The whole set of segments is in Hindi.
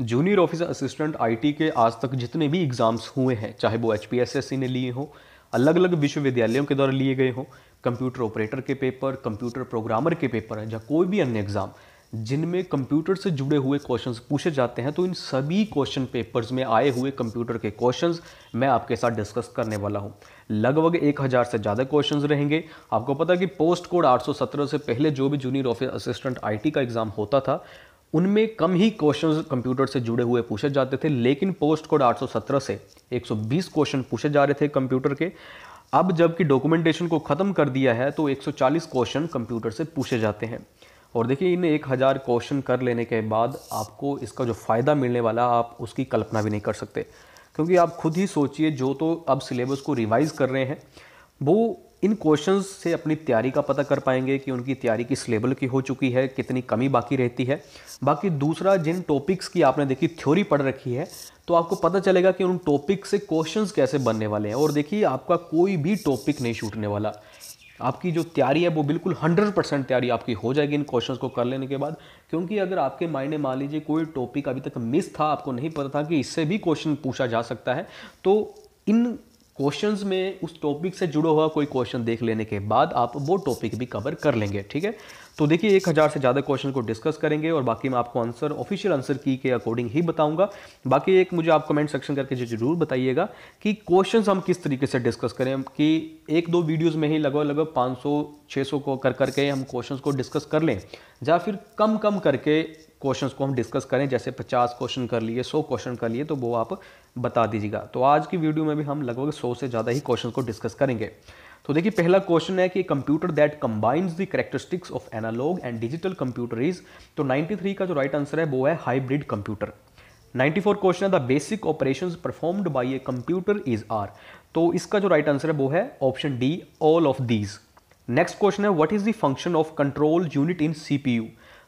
जूनियर ऑफिसर असिस्टेंट आईटी के आज तक जितने भी एग्ज़ाम्स हुए हैं चाहे वो एचपीएसएससी ने लिए हों अलग अलग विश्वविद्यालयों के द्वारा लिए गए हों कंप्यूटर ऑपरेटर के पेपर कंप्यूटर प्रोग्रामर के पेपर या कोई भी अन्य एग्ज़ाम जिनमें कंप्यूटर से जुड़े हुए क्वेश्चन पूछे जाते हैं तो इन सभी क्वेश्चन पेपर्स में आए हुए कंप्यूटर के क्वेश्चन मैं आपके साथ डिस्कस करने वाला हूँ लगभग एक हज़ार से ज़्यादा क्वेश्चन रहेंगे आपको पता है कि पोस्ट कोड 817 से पहले जो भी जूनियर ऑफिस असिस्टेंट आईटी का एग्ज़ाम होता था उनमें कम ही क्वेश्चन कंप्यूटर से जुड़े हुए पूछे जाते थे लेकिन पोस्ट कोड 817 से 120 क्वेश्चन पूछे जा रहे थे कंप्यूटर के अब जबकि डॉक्यूमेंटेशन को ख़त्म कर दिया है तो 140 क्वेश्चन कंप्यूटर से पूछे जाते हैं और देखिए इन एक हज़ार क्वेश्चन कर लेने के बाद आपको इसका जो फ़ायदा मिलने वाला आप उसकी कल्पना भी नहीं कर सकते क्योंकि आप खुद ही सोचिए जो तो अब सिलेबस को रिवाइज़ कर रहे हैं वो इन क्वेश्चन से अपनी तैयारी का पता कर पाएंगे कि उनकी तैयारी किस लेवल की हो चुकी है कितनी कमी बाकी रहती है बाकी दूसरा जिन टॉपिक्स की आपने देखी थ्योरी पढ़ रखी है तो आपको पता चलेगा कि उन टॉपिक से क्वेश्चंस कैसे बनने वाले हैं और देखिए आपका कोई भी टॉपिक नहीं छूटने वाला आपकी जो तैयारी है वो बिल्कुल 100 परसेंट तैयारी आपकी हो जाएगी इन क्वेश्चंस को कर लेने के बाद क्योंकि अगर आपके माइंड में मान लीजिए कोई टॉपिक अभी तक मिस था आपको नहीं पता था कि इससे भी क्वेश्चन पूछा जा सकता है तो इन क्वेश्चंस में उस टॉपिक से जुड़ा हुआ कोई क्वेश्चन देख लेने के बाद आप वो टॉपिक भी कवर कर लेंगे ठीक है तो देखिए एक हज़ार से ज़्यादा क्वेश्चन को डिस्कस करेंगे और बाकी मैं आपको आंसर ऑफिशियल आंसर की के अकॉर्डिंग ही बताऊंगा बाकी एक मुझे आप कमेंट सेक्शन करके जरूर बताइएगा कि क्वेश्चन हम किस तरीके से डिस्कस करें कि एक दो वीडियोज़ में ही लगभग लगभग पाँच सौ को कर करके हम क्वेश्चन को डिस्कस कर लें या फिर कम कम करके क्वेश्चंस को हम डिस्कस करें जैसे 50 क्वेश्चन कर लिए 100 क्वेश्चन कर लिए तो वो आप बता दीजिएगा तो आज की वीडियो में भी हम लगभग 100 से ज़्यादा ही क्वेश्चन को डिस्कस करेंगे तो देखिए पहला क्वेश्चन है कि computer that combines the characteristics of analog and digital computer is तो नाइन्टी का जो राइट आंसर है वो है हाइब्रिड कंप्यूटर नाइन्टी क्वेश्चन है the basic operation performed by a computer is are तो इसका जो राइट आंसर है वो है option D all of these next question है what is the function of control unit in CPU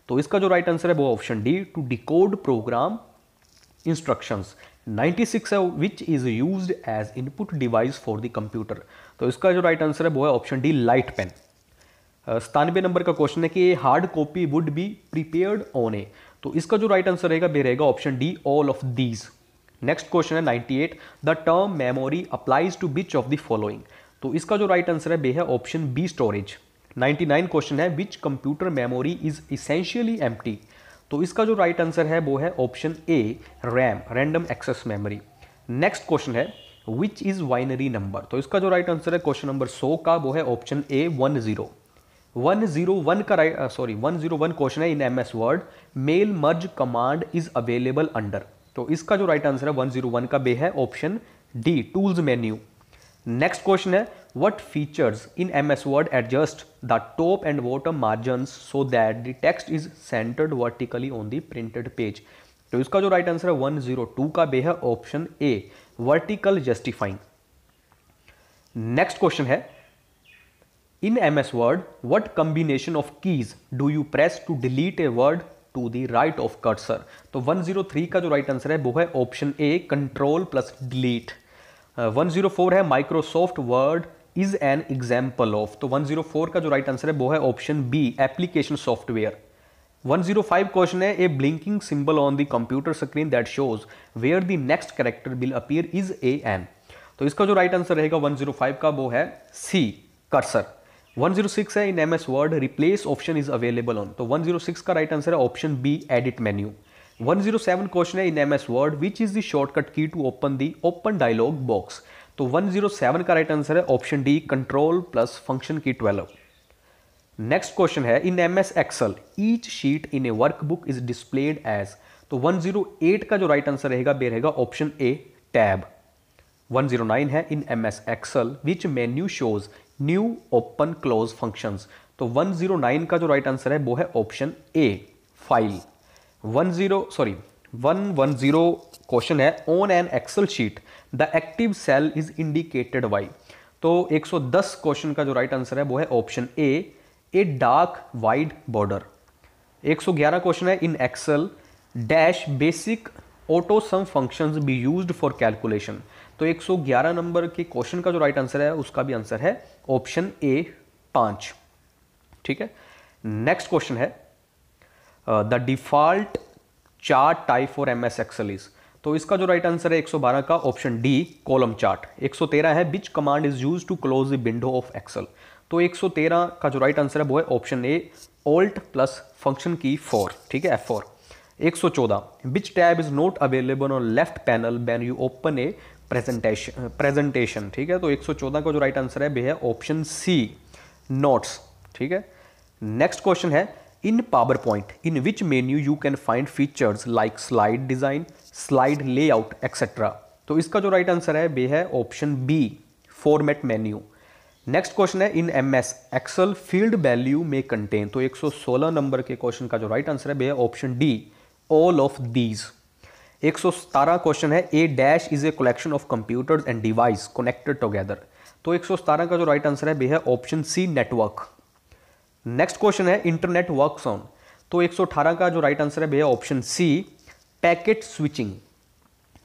तो इसका जो राइट आंसर है वो option D to decode program instructions 96 है which is use as input device for the computer तो इसका जो राइट आंसर है वो है ऑप्शन डी लाइट पेन सतानवे नंबर का क्वेश्चन है कि hard copy would be prepared on a तो इसका जो राइट आंसर रहेगा वे रहेगा option D all of these next question है 98 the term memory applies to which of the following तो इसका जो राइट आंसर है वे है ऑप्शन बी स्टोरेज 99 क्वेश्चन है which computer memory is essentially empty तो इसका जो राइट right आंसर है वो है option A RAM random access memory next question है विच इज़ वाइनरी नंबर तो इसका जो राइट right आंसर है क्वेश्चन नंबर सौ का वो है option A one zero one zero one का right sorry one zero one question है in M S word mail merge command is available under तो इसका जो राइट right आंसर है वन जीरो वन का बे है option D tools menu next question है what features in MS Word adjust the top and bottom margins so that the text is centered vertically on the printed page. तो इसका जो राइट आंसर है 102 का बे है option A vertical justifying next question है in M S word what combination of keys do you press to delete a word to the right of cursor तो 103 का जो राइट आंसर है वो है option A control plus delete 104 है Microsoft Word is an example of तो 104 का जो राइट आंसर है वो है option B application software 105 question है ए blinking symbol on the computer screen that shows where the next character will appear is a an तो इसका जो राइट आंसर रहेगा 105 का वो है सी कर्सर 106 है in M S word replace option is available on तो 106 का राइट आंसर है option B edit menu 107 question है in M S word which is the shortcut key to open the open dialog box तो 107 का राइट आंसर है option D control plus function key 12 next question है in M S excel each sheet in a workbook is displayed as तो 108 का जो राइट आंसर रहेगा बे रहेगा ऑप्शन ए टैब 109 है in M S excel which menu shows new open close function तो 109 का जो राइट आंसर है वो है option A file 10 sorry 110 question है on an excel sheet the active cell is indicated by तो 110 क्वेश्चन का जो राइट right आंसर है वो है option A a dark wide border 111 question है in excel dash basic auto sum functions be used for calculation तो 111 नंबर के क्वेश्चन का जो राइट right आंसर है उसका भी आंसर है ऑप्शन ए पांच ठीक है नेक्स्ट क्वेश्चन है the default chart type for M S excel is तो इसका जो राइट आंसर है 112 का ऑप्शन डी कॉलम चार्ट 113 है which command is use to close the window of excel तो 113 का जो राइट आंसर है वो है option A alt plus function key four ठीक है एफ फोर एक सौ चौदह which tab is not available on left panel when you open a presentation presentation ठीक है तो 114 का जो राइट आंसर है वे है ऑप्शन सी नोट्स ठीक है नेक्स्ट क्वेश्चन है in PowerPoint in which menu you can find features like slide design slide layout etcetera तो इसका जो राइट आंसर है वे है option B format menu next question है in M S excel field value में कंटेन तो 116 नंबर के क्वेश्चन का जो राइट आंसर है वे है option D all of these एक सौ सतारह क्वेश्चन है a dash is a collection of computers and device connected together तो एक सौ सतारह का जो राइट आंसर है वे है option C network next question है इंटरनेट वर्क ऑन तो एक सौ अठारह का जो राइट आंसर है वे है option C packet switching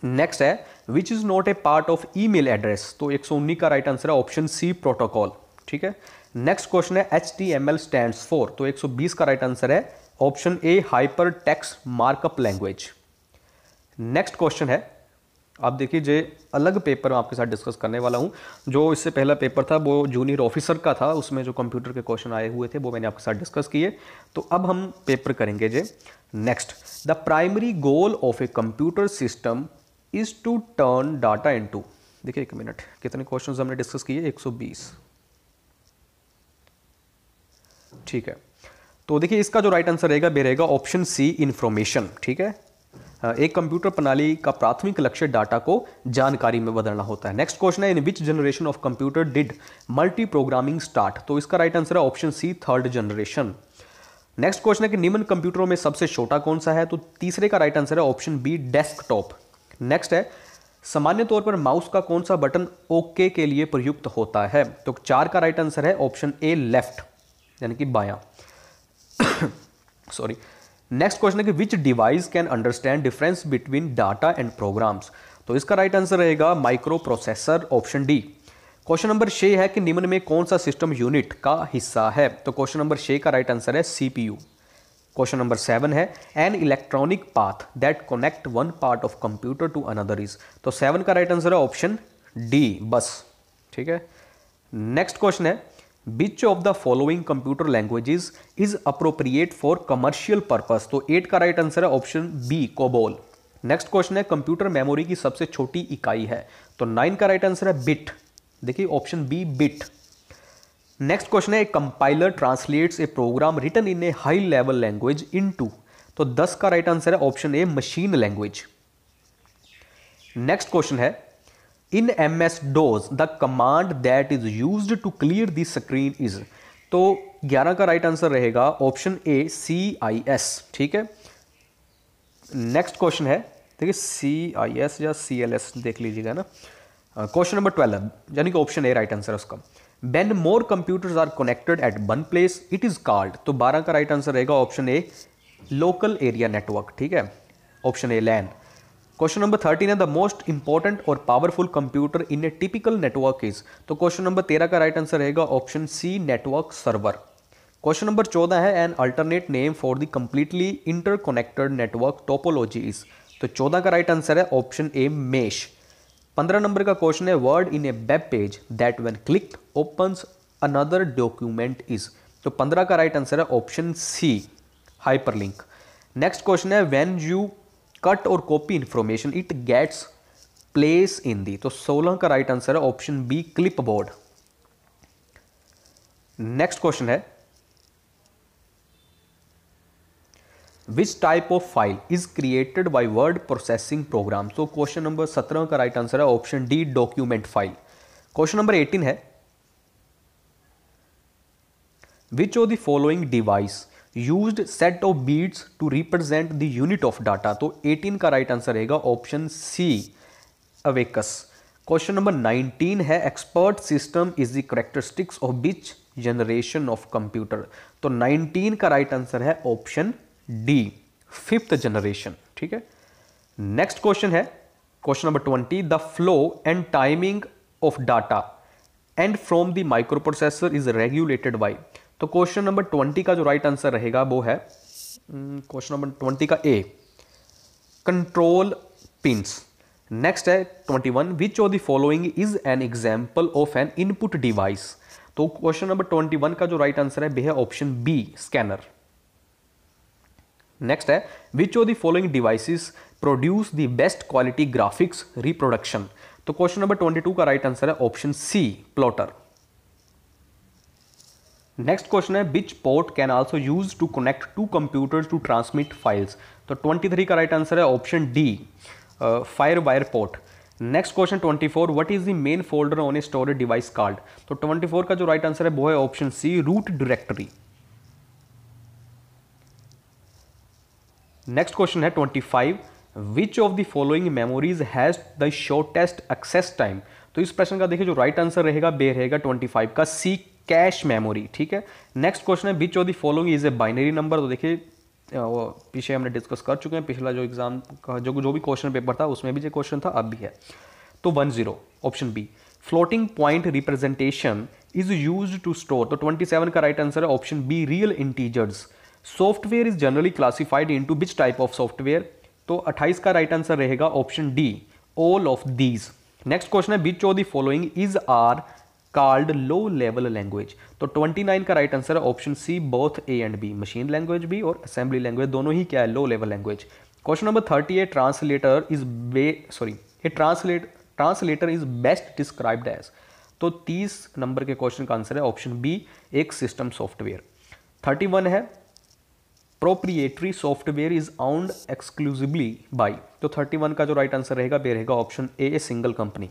next है विच is not a part of email address तो एक सौ उन्नीस का राइट आंसर है ऑप्शन सी प्रोटोकॉल ठीक है नेक्स्ट क्वेश्चन है H T M L stand for तो एक सौ बीस का राइट आंसर है option A hypertext markup language next question है आप देखिए जे अलग पेपर मैं आपके साथ डिस्कस करने वाला हूँ जो इससे पहला पेपर था वो जूनियर ऑफिसर का था उसमें जो कंप्यूटर के क्वेश्चन आए हुए थे वो मैंने आपके साथ डिस्कस किए तो अब हम पेपर करेंगे जे next the primary goal of a computer system is to turn data into देखिए एक मिनट कितने क्वेश्चन हमने डिस्कस किए एक ठीक है तो देखिए इसका जो राइट आंसर रहेगा वे रहेगा ऑप्शन सी इन्फॉर्मेशन ठीक है एक कंप्यूटर प्रणाली का प्राथमिक लक्ष्य डाटा को जानकारी में बदलना होता है नेक्स्ट क्वेश्चन है in which generation of computer did multiprogramming start तो इसका राइट आंसर है option C third generation next question है कि निम्न कंप्यूटरों में सबसे छोटा कौन सा है तो तीसरे का राइट आंसर है ऑप्शन बी डेस्कटॉप नेक्स्ट है सामान्य तौर पर माउस का कौन सा बटन ओके के लिए प्रयुक्त होता है तो चार का राइट आंसर है ऑप्शन ए लेफ्ट यानी कि बाया सॉरी नेक्स्ट क्वेश्चन है कि which device can understand difference between data and programs तो इसका राइट आंसर रहेगा microprocessor option D question number छे है कि निम्न में कौन सा सिस्टम यूनिट का हिस्सा है तो क्वेश्चन नंबर छे का राइट आंसर है सीपीयू क्वेश्चन नंबर सेवन है an electronic path that connect one part of computer to another is तो सेवन का राइट आंसर है ऑप्शन डी बस ठीक है नेक्स्ट क्वेश्चन है which of the following computer languages is appropriate for commercial purpose तो एट का राइट आंसर है option B COBOL next question है कंप्यूटर मेमोरी की सबसे छोटी इकाई है तो नाइन का राइट आंसर है बिट देखिए option B bit next question है compiler translates a program written in a high level language into तो दस का राइट आंसर है option A machine language next question है in M S DOS the command that is use to clear the screen is तो 11 का राइट आंसर रहेगा option A C I S ठीक है नेक्स्ट क्वेश्चन है देखिए सी आई एस या सी एल एस देख लीजिएगा ना क्वेश्चन नंबर ट्वेल्व यानी कि ऑप्शन ए राइट आंसर है उसका when more computers are connected at one place it is called तो बारह का राइट आंसर रहेगा option A local area network ठीक है option A LAN question number thirteen है the most important or powerful computer in a typical network is तो क्वेश्चन नंबर तेरह का राइट आंसर रहेगा option C network server question number चौदह है an alternate name for the completely interconnected network topology is तो चौदह का राइट आंसर है ऑप्शन ए मेश पंद्रह नंबर का क्वेश्चन है word in a web page that when click opens another document is तो पंद्रह का राइट आंसर है option C hyperlink next question है when you cut or copy information it gets place in the तो सोलह का राइट आंसर है option B clipboard next question है which type of file is created by word processing program तो क्वेश्चन नंबर सत्रह का राइट आंसर है option D document file question number eighteen है which of the following device used set of bits to represent the unit of data तो 18 का राइट आंसर रहेगा option C abacus question number 19 है expert system is the characteristics of which generation of computer तो 19 का राइट आंसर है ऑप्शन डी फिफ्थ जनरेशन ठीक है नेक्स्ट क्वेश्चन है question number 20 the flow and timing of data and from the microprocessor is regulated by तो क्वेश्चन नंबर ट्वेंटी का जो राइट आंसर रहेगा वो है हम्म, क्वेश्चन नंबर ट्वेंटी का ए कंट्रोल पिंस नेक्स्ट है twenty one which of the following is an example of an input device तो क्वेश्चन नंबर ट्वेंटी वन का जो राइट right आंसर है वह है ऑप्शन बी स्कैनर नेक्स्ट है which of the following devices produce the best quality graphics reproduction तो क्वेश्चन नंबर ट्वेंटी टू का राइट right आंसर है option C plotter next question है which port can also use to connect two computers to transmit files तो 23 का राइट आंसर है option D FireWire port next question 24 what is the main folder on a storage device called तो 24 का जो राइट right आंसर है वो है option C root directory next question है 25 which of the following memories has the shortest access time तो इस प्रश्न का देखिए जो राइट right आंसर रहेगा बे रहेगा 25 का सी कैश मेमोरी ठीक है नेक्स्ट क्वेश्चन है which of the following is a binary number तो देखिए वो पीछे हमने डिस्कस कर चुके हैं पिछला जो एग्जाम का जो जो भी क्वेश्चन पेपर था उसमें भी जो क्वेश्चन था अब भी है तो one zero option B floating point representation is use to store तो ट्वेंटी सेवन का राइट आंसर है option B real integers software is generally classified into which type of software तो अट्ठाईस का राइट आंसर रहेगा option D all of these next question है which of the following is are called low level language तो 29 का राइट आंसर है option C both A and B machine language भी और असेंबली लैंग्वेज दोनों ही क्या है low level language question number thirty a translator is be sorry a translate translator is best described as तो 30 नंबर के क्वेश्चन का आंसर है ऑप्शन बी एक सिस्टम सॉफ्टवेयर 31 है proprietary software is owned exclusively by तो 31 का जो राइट आंसर रहेगा वे रहेगा option A a single company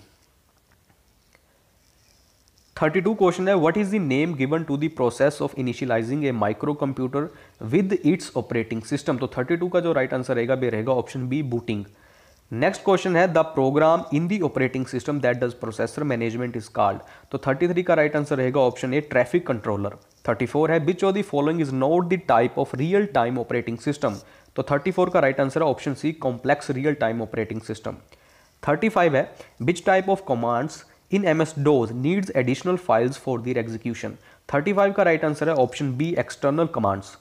thirty two question है what is the name given to the process of initializing a microcomputer with its operating system तो थर्टी टू का जो राइट आंसर रहेगा वे रहेगा option B booting next question है the program in the operating system that does processor management is called तो थर्टी थ्री का राइट आंसर रहेगा option A traffic controller thirty four है which of the following is not the type of real time operating system तो थर्टी फोर का राइट आंसर है option C complex real time operating system thirty five है which type of commands in M S DOS needs additional files for their execution thirty five का राइट आंसर है option B external commands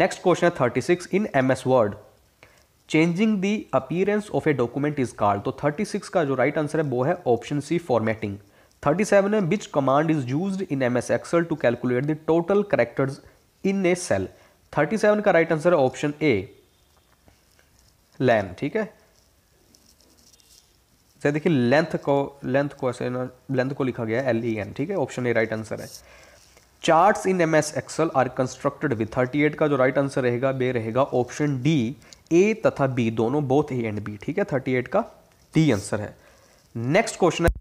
next question है six in M S Word changing the appearance of a document is called तो सिक्स का जो राइट right आंसर है वो है ऑप्शन सी फॉर्मेटिंग सेवन है which command is use in M S Excel to calculate the total characters in a cell thirty seven का राइट right आंसर है ऑप्शन ए लैन ठीक है से देखिए लेंथ को लेंथ को ऐसे ना लेंथ को लिखा गया है एल ई एन ठीक है ऑप्शन ए राइट आंसर है charts in M S Excel are constructed with thirty eight का जो राइट आंसर रहेगा बे रहेगा ऑप्शन डी ए तथा बी दोनों बोथ ए एंड बी ठीक है थर्टी एट का डी आंसर है नेक्स्ट क्वेश्चन है